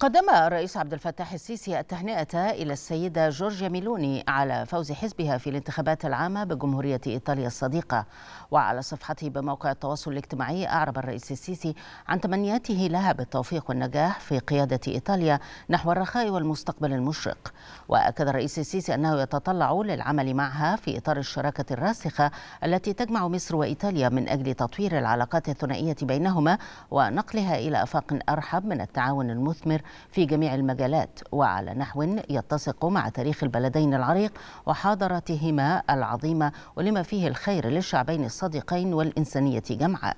قدم الرئيس عبد الفتاح السيسي التهنئة إلى السيدة جورجيا ميلوني على فوز حزبها في الانتخابات العامة بجمهورية إيطاليا الصديقة وعلى صفحته بموقع التواصل الاجتماعي أعرب الرئيس السيسي عن تمنياته لها بالتوفيق والنجاح في قيادة إيطاليا نحو الرخاء والمستقبل المشرق وأكد الرئيس السيسي أنه يتطلع للعمل معها في إطار الشراكة الراسخة التي تجمع مصر وإيطاليا من أجل تطوير العلاقات الثنائية بينهما ونقلها إلى أفاق أرحب من التعاون المثمر في جميع المجالات وعلى نحو يتسق مع تاريخ البلدين العريق وحاضرتهما العظيمة ولما فيه الخير للشعبين الصديقين والإنسانية جمعاء